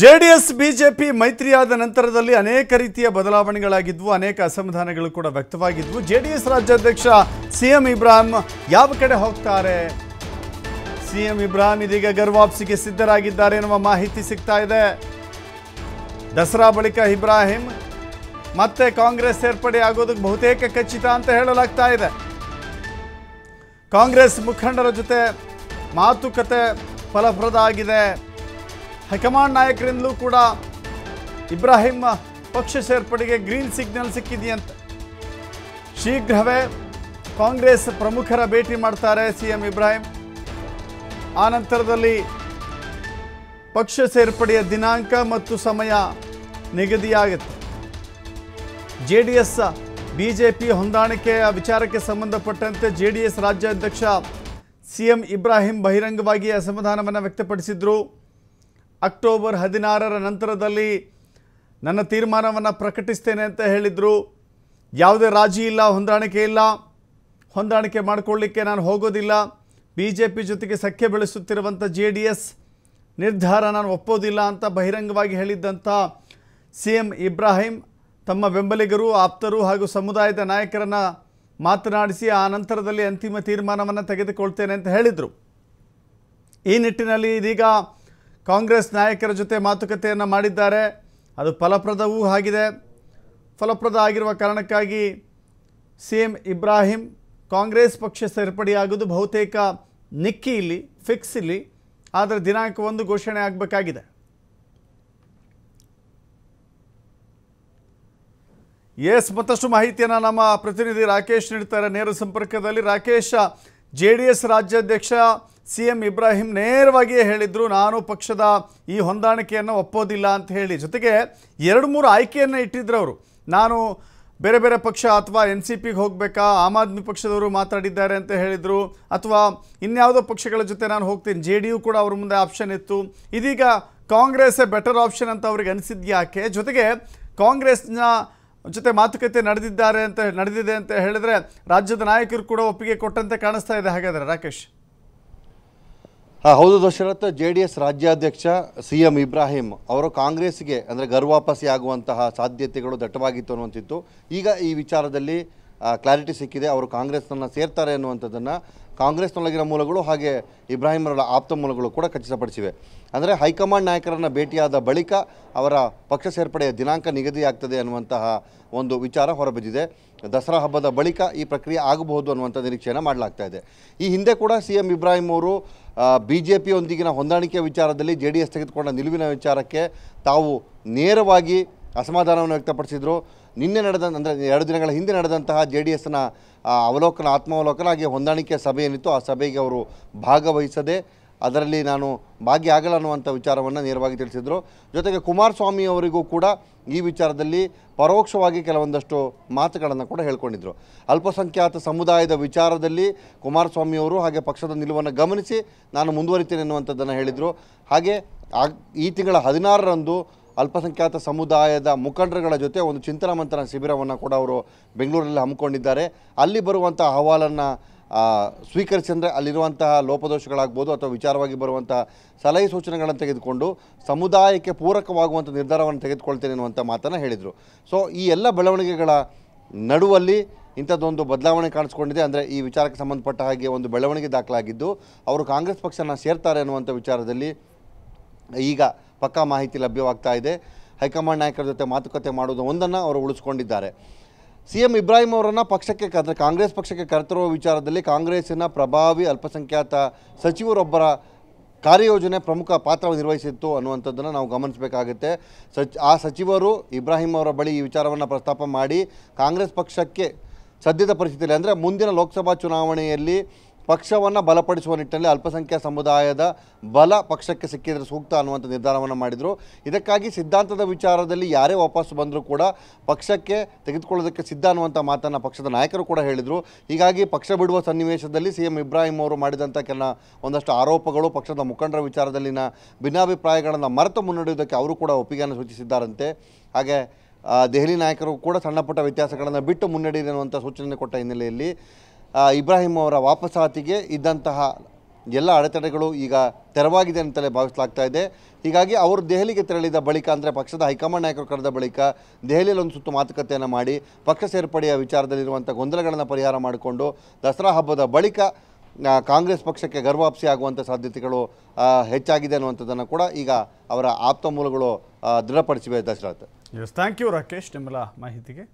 JDS BJP ಮೈತ್ರಿಯಾದ ನಂತರದಲ್ಲಿ ಅನೇಕ ರೀತಿಯ ಬದಲಾವಣೆಗಳಾಗಿದ್ವು ಅನೇಕ ಅಸಮಾಧಾನಗಳು ಕೂಡ ವ್ಯಕ್ತವಾಗಿದ್ವು ಜೆ ಡಿ ಎಸ್ ರಾಜ್ಯಾಧ್ಯಕ್ಷ ಸಿಎಂ ಇಬ್ರಾಹಿಂ ಯಾವ ಕಡೆ ಹೋಗ್ತಾರೆ ಸಿಎಂ ಇಬ್ರಾಹಿಂ ಇದೀಗ ಗರ್ವಾಪ್ಸಿಗೆ ಸಿದ್ಧರಾಗಿದ್ದಾರೆ ಎನ್ನುವ ಮಾಹಿತಿ ಸಿಗ್ತಾ ಇದೆ ದಸರಾ ಬಳಿಕ ಇಬ್ರಾಹಿಂ ಮತ್ತೆ ಕಾಂಗ್ರೆಸ್ ಸೇರ್ಪಡೆ ಆಗೋದಕ್ಕೆ ಬಹುತೇಕ ಖಚಿತ ಅಂತ ಹೇಳಲಾಗ್ತಾ ಇದೆ ಕಾಂಗ್ರೆಸ್ ಮುಖಂಡರ ಜೊತೆ ಮಾತುಕತೆ ಫಲಪ್ರದ ಆಗಿದೆ ಹೈಕಮಾಂಡ್ ನಾಯಕರಿಂದಲೂ ಕೂಡ ಇಬ್ರಾಹಿಂ ಪಕ್ಷ ಸೇರ್ಪಡೆಗೆ ಗ್ರೀನ್ ಸಿಗ್ನಲ್ ಸಿಕ್ಕಿದೆಯಂತ ಶೀಘ್ರವೇ ಕಾಂಗ್ರೆಸ್ ಪ್ರಮುಖರ ಭೇಟಿ ಮಾಡ್ತಾರೆ ಸಿ ಎಂ ಇಬ್ರಾಹಿಂ ಆ ನಂತರದಲ್ಲಿ ಪಕ್ಷ ಸೇರ್ಪಡೆಯ ದಿನಾಂಕ ಮತ್ತು ಸಮಯ ನಿಗದಿಯಾಗುತ್ತೆ J D S B J P ಹೊಂದಾಣಿಕೆಯ ವಿಚಾರಕ್ಕೆ ಸಂಬಂಧಪಟ್ಟಂತೆ ಜೆ ಡಿ ಎಸ್ ರಾಜ್ಯಾಧ್ಯಕ್ಷ ಸಿ ಎಂ ಇಬ್ರಾಹಿಂ ಬಹಿರಂಗವಾಗಿ ಅಸಮಾಧಾನವನ್ನು ವ್ಯಕ್ತಪಡಿಸಿದರು ಅಕ್ಟೋಬರ್ ಹದಿನಾರರ ನಂತರದಲ್ಲಿ ನನ್ನ ತೀರ್ಮಾನವನ್ನು ಪ್ರಕಟಿಸ್ತೇನೆ ಅಂತ ಹೇಳಿದರು ಯಾವುದೇ ರಾಜಿ ಇಲ್ಲ ಹೊಂದಾಣಿಕೆ ಇಲ್ಲ ಹೊಂದಾಣಿಕೆ ಮಾಡಿಕೊಳ್ಳಿಕ್ಕೆ ನಾನು ಹೋಗೋದಿಲ್ಲ ಬಿ ಜೆ ಪಿ ಜೊತೆಗೆ ಸಖ್ಯ ಬೆಳೆಸುತ್ತಿರುವಂಥ ಜೆ ಡಿ ಎಸ್ ನಿರ್ಧಾರ ನಾನು ಒಪ್ಪೋದಿಲ್ಲ ಅಂತ ಬಹಿರಂಗವಾಗಿ ಹೇಳಿದ್ದಂಥ ಸಿ ಎಂ ಇಬ್ರಾಹಿಂ ತಮ್ಮ ಬೆಂಬಲಿಗರು ಆಪ್ತರು ಹಾಗೂ ಸಮುದಾಯದ ನಾಯಕರನ್ನು ಮಾತನಾಡಿಸಿ ಆ ನಂತರದಲ್ಲಿ ಅಂತಿಮ ತೀರ್ಮಾನವನ್ನು ತೆಗೆದುಕೊಳ್ತೇನೆ ಅಂತ ಹೇಳಿದರು ಈ ನಿಟ್ಟಿನಲ್ಲಿ ಇದೀಗ ಕಾಂಗ್ರೆಸ್ ನಾಯಕರ ಜೊತೆ ಮಾತುಕತೆಯನ್ನು ಮಾಡಿದ್ದಾರೆ ಅದು ಫಲಪ್ರದವೂ ಆಗಿದೆ ಫಲಪ್ರದ ಆಗಿರುವ ಕಾರಣಕ್ಕಾಗಿ ಸಿ ಎಂ ಇಬ್ರಾಹಿಂ ಕಾಂಗ್ರೆಸ್ ಪಕ್ಷ ಸೇರ್ಪಡೆಯಾಗೋದು ಬಹುತೇಕ ನಿಕ್ಕಿ ಇಲ್ಲಿ ಫಿಕ್ಸ್ ಇಲ್ಲಿ ಆದರೆ ದಿನಾಂಕ ಒಂದು ಘೋಷಣೆ ಆಗಬೇಕಾಗಿದೆ ಎಸ್ ಮತ್ತಷ್ಟು ಮಾಹಿತಿಯನ್ನು ನಮ್ಮ ಪ್ರತಿನಿಧಿ ರಾಕೇಶ್ ನೀಡ್ತಾರೆ ನೇರ ಸಂಪರ್ಕದಲ್ಲಿ ರಾಕೇಶ್ ಜೆ ಡಿ ಎಸ್ ರಾಜ್ಯಾಧ್ಯಕ್ಷ ಸಿ ಎಂ ಇಬ್ರಾಹಿಂ ನೇರವಾಗಿಯೇ ಹೇಳಿದರು ನಾನು ಪಕ್ಷದ ಈ ಹೊಂದಾಣಿಕೆಯನ್ನು ಒಪ್ಪೋದಿಲ್ಲ ಅಂತ ಹೇಳಿ ಜೊತೆಗೆ ಎರಡು ಮೂರು ಆಯ್ಕೆಯನ್ನು ಇಟ್ಟಿದ್ರು ಅವರು ನಾನು ಬೇರೆ ಬೇರೆ ಪಕ್ಷ ಅಥವಾ ಎನ್ ಸಿ ಪಿಗೆ ಹೋಗಬೇಕಾ ಆಮ್ ಆದ್ಮಿ ಪಕ್ಷದವರು ಮಾತಾಡಿದ್ದಾರೆ ಅಂತ ಹೇಳಿದರು ಅಥವಾ ಇನ್ಯಾವುದೋ ಪಕ್ಷಗಳ ಜೊತೆ ನಾನು ಹೋಗ್ತೀನಿ ಜೆ ಡಿ ಯು ಕೂಡ ಅವ್ರ ಮುಂದೆ ಆಪ್ಷನ್ ಇತ್ತು ಇದೀಗ ಕಾಂಗ್ರೆಸ್ಸೇ ಬೆಟರ್ ಆಪ್ಷನ್ ಅಂತ ಅವ್ರಿಗೆ ಯಾಕೆ ಜೊತೆಗೆ ಕಾಂಗ್ರೆಸ್ನ ಜೊತೆ ಮಾತುಕತೆ ನಡೆದಿದ್ದಾರೆ ಅಂತ ನಡೆದಿದೆ ಅಂತ ಹೇಳಿದ್ರೆ ರಾಜ್ಯದ ನಾಯಕರು ಕೂಡ ಒಪ್ಪಿಗೆ ಕೊಟ್ಟಂತೆ ಕಾಣಿಸ್ತಾ ಇದೆ ಹಾಗಾದರೆ ರಾಕೇಶ್ ಹೌದು ದಶರಥ್ ಜೆ ಡಿ ಎಸ್ ರಾಜ್ಯಾಧ್ಯಕ್ಷ ಸಿ ಎಂ ಇಬ್ರಾಹಿಂ ಅವರು ಕಾಂಗ್ರೆಸ್ಗೆ ಅಂದರೆ ಗರ್ವಾಪಸಿ ಆಗುವಂತಹ ಸಾಧ್ಯತೆಗಳು ದಟ್ಟವಾಗಿತ್ತು ಅನ್ನುವಂಥದ್ದು ಈಗ ಈ ವಿಚಾರದಲ್ಲಿ ಕ್ಲಾರಿಟಿ ಸಿಕ್ಕಿದೆ ಅವರು ಕಾಂಗ್ರೆಸ್ನನ್ನು ಸೇರ್ತಾರೆ ಅನ್ನುವಂಥದ್ದನ್ನು ಕಾಂಗ್ರೆಸ್ನೊಳಗಿನ ಮೂಲಗಳು ಹಾಗೆ ಅವರ ಆಪ್ತ ಮೂಲಗಳು ಕೂಡ ಖಚಿತಪಡಿಸಿವೆ ಅಂದರೆ ಹೈಕಮಾಂಡ್ ನಾಯಕರನ್ನು ಭೇಟಿಯಾದ ಬಳಿಕ ಅವರ ಪಕ್ಷ ಸೇರ್ಪಡೆಯ ದಿನಾಂಕ ನಿಗದಿಯಾಗ್ತದೆ ಅನ್ನುವಂತಹ ಒಂದು ವಿಚಾರ ಹೊರಬಿದ್ದಿದೆ ದಸರಾ ಹಬ್ಬದ ಬಳಿಕ ಈ ಪ್ರಕ್ರಿಯೆ ಆಗಬಹುದು ಅನ್ನುವಂಥ ನಿರೀಕ್ಷೆಯನ್ನು ಮಾಡಲಾಗ್ತಾ ಇದೆ ಈ ಹಿಂದೆ ಕೂಡ ಸಿ ಎಂ ಇಬ್ರಾಹಿಂ ಅವರು ಬಿ ಜೆ ಪಿಯೊಂದಿಗಿನ ಹೊಂದಾಣಿಕೆ ವಿಚಾರದಲ್ಲಿ ಜೆ ಡಿ ಎಸ್ ತೆಗೆದುಕೊಂಡ ನಿಲುವಿನ ವಿಚಾರಕ್ಕೆ ತಾವು ನೇರವಾಗಿ ಅಸಮಾಧಾನವನ್ನು ವ್ಯಕ್ತಪಡಿಸಿದರು ನಿನ್ನೆ ನಡೆದ ಅಂದರೆ ಎರಡು ದಿನಗಳ ಹಿಂದೆ ನಡೆದಂತಹ ಜೆ ಡಿ ಎಸ್ನ ಅವಲೋಕನ ಆತ್ಮಾವಲೋಕನ ಹಾಗೆ ಹೊಂದಾಣಿಕೆ ಸಭೆ ಏನಿತ್ತು ಆ ಸಭೆಗೆ ಅವರು ಭಾಗವಹಿಸದೆ ಅದರಲ್ಲಿ ನಾನು ಭಾಗಿಯಾಗಲ್ಲ ಅನ್ನುವಂಥ ವಿಚಾರವನ್ನು ನೇರವಾಗಿ ತಿಳಿಸಿದರು ಜೊತೆಗೆ ಕುಮಾರಸ್ವಾಮಿ ಅವರಿಗೂ ಕೂಡ ಈ ವಿಚಾರದಲ್ಲಿ ಪರೋಕ್ಷವಾಗಿ ಕೆಲವೊಂದಷ್ಟು ಮಾತುಗಳನ್ನು ಕೂಡ ಹೇಳ್ಕೊಂಡಿದ್ದರು ಅಲ್ಪಸಂಖ್ಯಾತ ಸಮುದಾಯದ ವಿಚಾರದಲ್ಲಿ ಕುಮಾರಸ್ವಾಮಿಯವರು ಹಾಗೆ ಪಕ್ಷದ ನಿಲುವನ್ನು ಗಮನಿಸಿ ನಾನು ಮುಂದುವರಿತೇನೆ ಅನ್ನುವಂಥದ್ದನ್ನು ಹೇಳಿದರು ಹಾಗೆ ಈ ತಿಂಗಳ ಹದಿನಾರರಂದು ಅಲ್ಪಸಂಖ್ಯಾತ ಸಮುದಾಯದ ಮುಖಂಡರುಗಳ ಜೊತೆ ಒಂದು ಚಿಂತನ ಮಂಥನ ಶಿಬಿರವನ್ನು ಕೂಡ ಅವರು ಬೆಂಗಳೂರಲ್ಲಿ ಹಮ್ಮಿಕೊಂಡಿದ್ದಾರೆ ಅಲ್ಲಿ ಬರುವಂಥ ಅಹವಾಲನ್ನು ಸ್ವೀಕರಿಸಿದರೆ ಅಲ್ಲಿರುವಂತಹ ಲೋಪದೋಷಗಳಾಗ್ಬೋದು ಅಥವಾ ವಿಚಾರವಾಗಿ ಬರುವಂತಹ ಸಲಹೆ ಸೂಚನೆಗಳನ್ನು ತೆಗೆದುಕೊಂಡು ಸಮುದಾಯಕ್ಕೆ ಪೂರಕವಾಗುವಂಥ ನಿರ್ಧಾರವನ್ನು ತೆಗೆದುಕೊಳ್ತೇನೆ ಅನ್ನುವಂಥ ಮಾತನ್ನು ಹೇಳಿದರು ಸೊ ಈ ಎಲ್ಲ ಬೆಳವಣಿಗೆಗಳ ನಡುವಲ್ಲಿ ಇಂಥದ್ದೊಂದು ಬದಲಾವಣೆ ಕಾಣಿಸ್ಕೊಂಡಿದೆ ಅಂದರೆ ಈ ವಿಚಾರಕ್ಕೆ ಸಂಬಂಧಪಟ್ಟ ಹಾಗೆ ಒಂದು ಬೆಳವಣಿಗೆ ದಾಖಲಾಗಿದ್ದು ಅವರು ಕಾಂಗ್ರೆಸ್ ಪಕ್ಷನ ಸೇರ್ತಾರೆ ಅನ್ನುವಂಥ ವಿಚಾರದಲ್ಲಿ ಈಗ ಪಕ್ಕಾ ಮಾಹಿತಿ ಲಭ್ಯವಾಗ್ತಾ ಇದೆ ಹೈಕಮಾಂಡ್ ನಾಯಕರ ಜೊತೆ ಮಾತುಕತೆ ಮಾಡುವುದು ಒಂದನ್ನು ಅವರು ಉಳಿಸ್ಕೊಂಡಿದ್ದಾರೆ ಸಿ ಎಂ ಇಬ್ರಾಹಿಂ ಅವರನ್ನು ಪಕ್ಷಕ್ಕೆ ಅಂದರೆ ಕಾಂಗ್ರೆಸ್ ಪಕ್ಷಕ್ಕೆ ಕರೆತರುವ ವಿಚಾರದಲ್ಲಿ ಕಾಂಗ್ರೆಸ್ಸಿನ ಪ್ರಭಾವಿ ಅಲ್ಪಸಂಖ್ಯಾತ ಸಚಿವರೊಬ್ಬರ ಕಾರ್ಯಯೋಜನೆ ಪ್ರಮುಖ ಪಾತ್ರ ನಿರ್ವಹಿಸಿತ್ತು ಅನ್ನುವಂಥದ್ದನ್ನು ನಾವು ಗಮನಿಸಬೇಕಾಗುತ್ತೆ ಸಚ್ ಆ ಸಚಿವರು ಇಬ್ರಾಹಿಂ ಅವರ ಬಳಿ ಈ ವಿಚಾರವನ್ನು ಪ್ರಸ್ತಾಪ ಮಾಡಿ ಕಾಂಗ್ರೆಸ್ ಪಕ್ಷಕ್ಕೆ ಸದ್ಯದ ಪರಿಸ್ಥಿತಿಯಲ್ಲಿ ಅಂದರೆ ಮುಂದಿನ ಲೋಕಸಭಾ ಚುನಾವಣೆಯಲ್ಲಿ ಪಕ್ಷವನ್ನು ಬಲಪಡಿಸುವ ನಿಟ್ಟಿನಲ್ಲಿ ಅಲ್ಪಸಂಖ್ಯಾತ ಸಮುದಾಯದ ಬಲ ಪಕ್ಷಕ್ಕೆ ಸಿಕ್ಕಿದರೆ ಸೂಕ್ತ ಅನ್ನುವಂಥ ನಿರ್ಧಾರವನ್ನು ಮಾಡಿದರು ಇದಕ್ಕಾಗಿ ಸಿದ್ಧಾಂತದ ವಿಚಾರದಲ್ಲಿ ಯಾರೇ ವಾಪಸ್ಸು ಬಂದರೂ ಕೂಡ ಪಕ್ಷಕ್ಕೆ ತೆಗೆದುಕೊಳ್ಳೋದಕ್ಕೆ ಸಿದ್ಧ ಅನ್ನುವಂಥ ಮಾತನ್ನು ಪಕ್ಷದ ನಾಯಕರು ಕೂಡ ಹೇಳಿದರು ಹೀಗಾಗಿ ಪಕ್ಷ ಬಿಡುವ ಸನ್ನಿವೇಶದಲ್ಲಿ ಸಿ ಎಂ ಇಬ್ರಾಹಿಂ ಅವರು ಮಾಡಿದಂಥ ಕೆಲ ಒಂದಷ್ಟು ಆರೋಪಗಳು ಪಕ್ಷದ ಮುಖಂಡರ ವಿಚಾರದಲ್ಲಿನ ಭಿನ್ನಾಭಿಪ್ರಾಯಗಳನ್ನು ಮರೆತು ಮುನ್ನಡೆಯುವುದಕ್ಕೆ ಅವರು ಕೂಡ ಒಪ್ಪಿಗೆಯನ್ನು ಸೂಚಿಸಿದ್ದಾರಂತೆ ಹಾಗೆ ದೆಹಲಿ ನಾಯಕರು ಕೂಡ ಸಣ್ಣಪುಟ್ಟ ವ್ಯತ್ಯಾಸಗಳನ್ನು ಬಿಟ್ಟು ಮುನ್ನಡೆಯಿದೆ ಅನ್ನುವಂಥ ಸೂಚನೆ ಕೊಟ್ಟ ಹಿನ್ನೆಲೆಯಲ್ಲಿ ಇಬ್ರಾಹಿಂ ಅವರ ವಾಪಸಾತಿಗೆ ಇದ್ದಂತಹ ಎಲ್ಲ ಅಡೆತಡೆಗಳು ಈಗ ತೆರವಾಗಿದೆ ಅಂತಲೇ ಭಾವಿಸಲಾಗ್ತಾ ಇದೆ ಹೀಗಾಗಿ ಅವರು ದೆಹಲಿಗೆ ತೆರಳಿದ ಬಳಿಕ ಅಂದರೆ ಪಕ್ಷದ ಹೈಕಮಾಂಡ್ ನಾಯಕರು ಕರೆದ ಬಳಿಕ ದೆಹಲಿಯಲ್ಲಿ ಒಂದು ಸುತ್ತು ಮಾತುಕತೆಯನ್ನು ಮಾಡಿ ಪಕ್ಷ ಸೇರ್ಪಡೆಯ ವಿಚಾರದಲ್ಲಿರುವಂಥ ಗೊಂದಲಗಳನ್ನು ಪರಿಹಾರ ಮಾಡಿಕೊಂಡು ದಸರಾ ಹಬ್ಬದ ಬಳಿಕ ಕಾಂಗ್ರೆಸ್ ಪಕ್ಷಕ್ಕೆ ಗರ್ವಾಪ್ಸಿ ಆಗುವಂಥ ಸಾಧ್ಯತೆಗಳು ಹೆಚ್ಚಾಗಿದೆ ಅನ್ನುವಂಥದ್ದನ್ನು ಕೂಡ ಈಗ ಅವರ ಆಪ್ತ ಮೂಲಗಳು ದೃಢಪಡಿಸಿವೆ ದಸರಾ ಥ್ಯಾಂಕ್ ಯು ರಾಕೇಶ್ ನಿಮ್ಮಲ್ಲ ಮಾಹಿತಿಗೆ